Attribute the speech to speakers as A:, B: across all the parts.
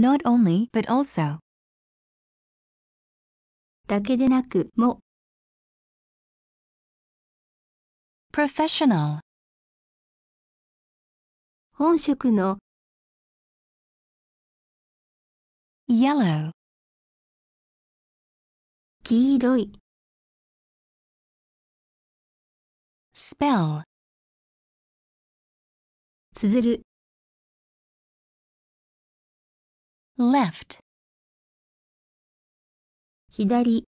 A: not only but also だけでなくも professional 本職の yellow 黄色い spell 綴る left 左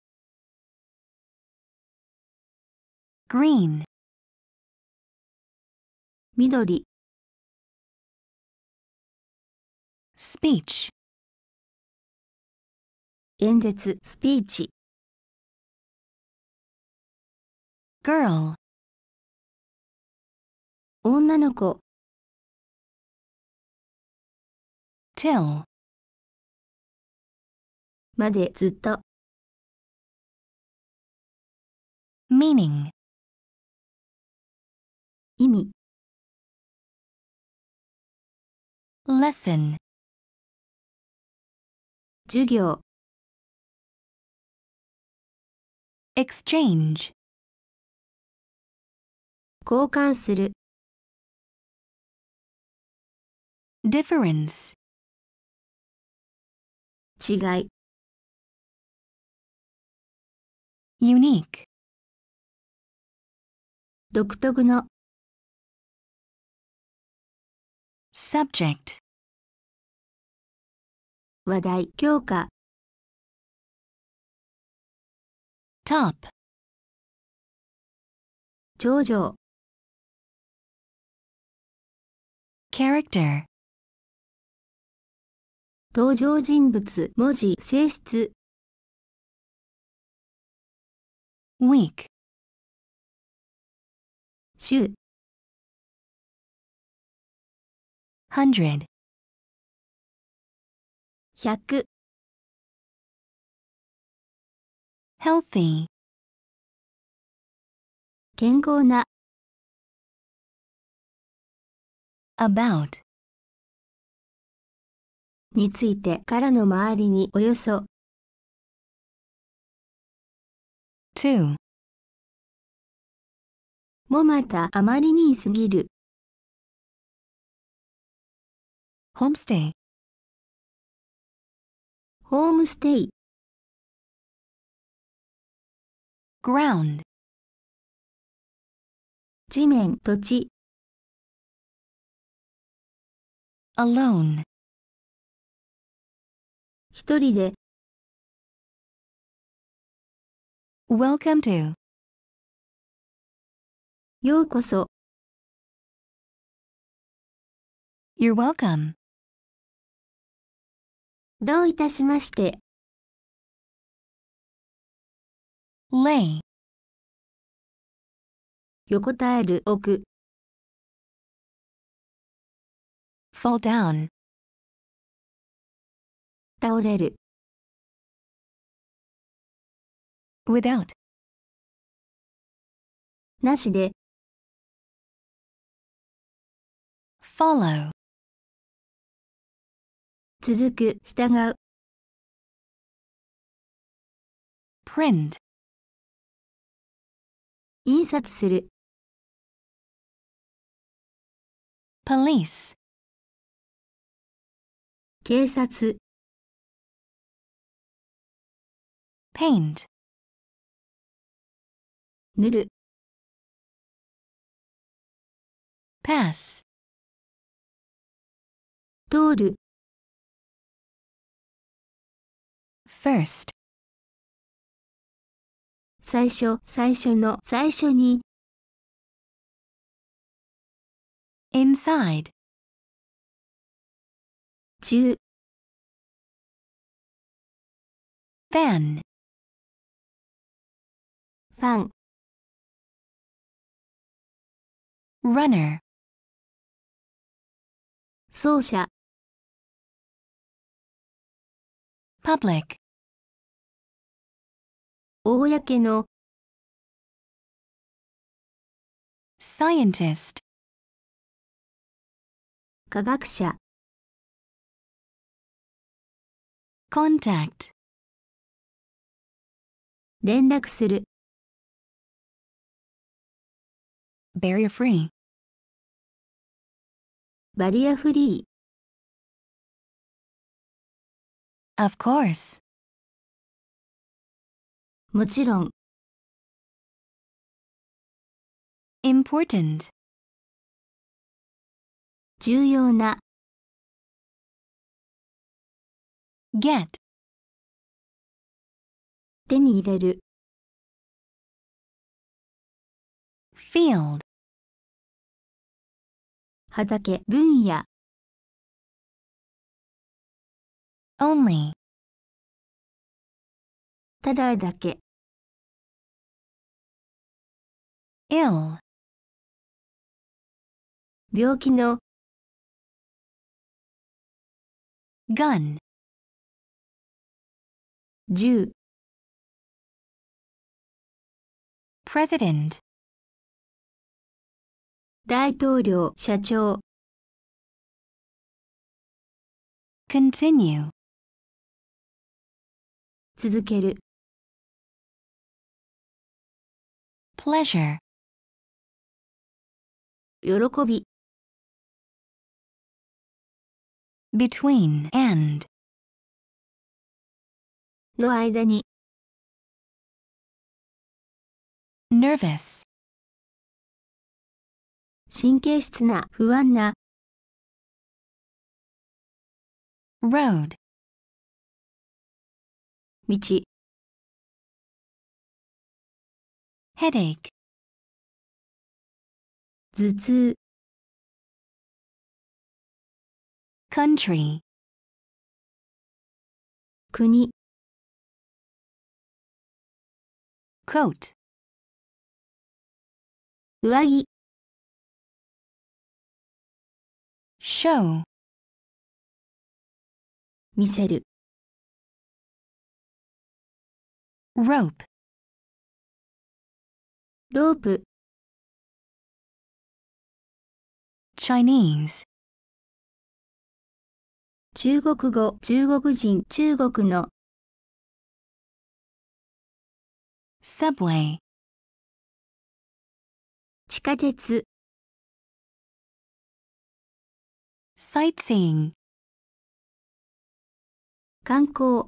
A: green 緑 speech 演説スピーチ girl 女の子 till までずっと。meaning 意味 lesson 授業 exchange 交換する difference 違い unique 独特の subject 話題強化 top 頂上 character 登場人物文字性質 week 週 hundred 100 healthy 健康な about についてからの周りにおよそ Two. もまたあまりにすぎる。ホームステイホームステイグラウンド。地面土地 alone 一人で welcome to ようこそ。You're welcome. どういたしまして。lay 横たえる置く。fall down 倒れる without なしで follow 続く、従う print 印刷する police 警察 paint 塗る pass 通る first 最初最初の最初に inside 中 fan ファン runner 走者 public 公の scientist 科学者 contact 連絡する barrier free バリアフリー Of course. もちろん important 重要な get 手に入れる field 畑分野 only ただだけ ill 病気の gun 銃 president 大統領社長 continue 続ける pleasure 喜び between and の間に nervous 神経質な不安な road 道 headache 頭痛 country 国 coat 上着 show 見せる rope ロープ Chinese 中国語中国人中国の Subway 地下鉄 Sightseeing 観光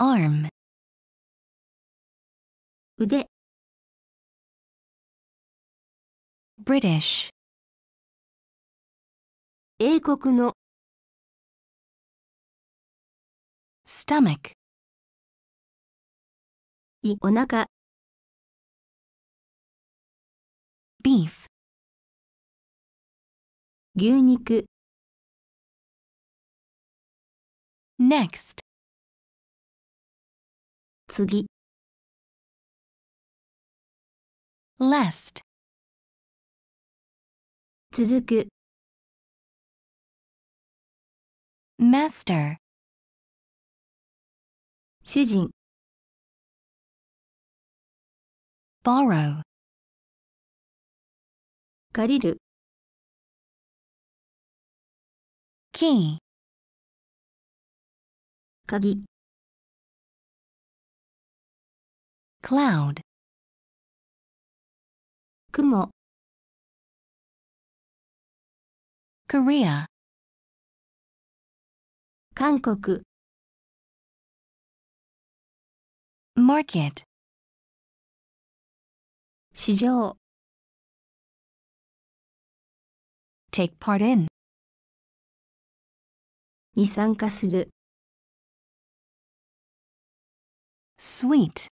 A: arm 腕 British 英国の stomach いお腹 beef 牛肉 next すぎ。l a s t 続く master 主人 borrow 借りる key 鍵 cloud 雲 Korea 韓国 market 市場 take part in に参加する sweet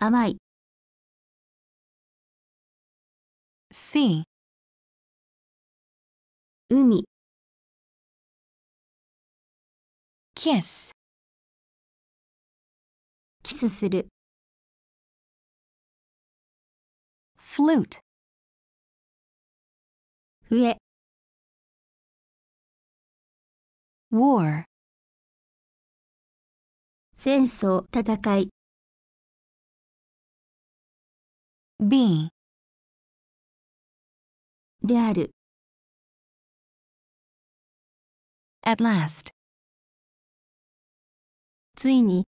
A: 甘い。sea 海 kiss キスする flute 笛 war 戦争戦い B である At last ついに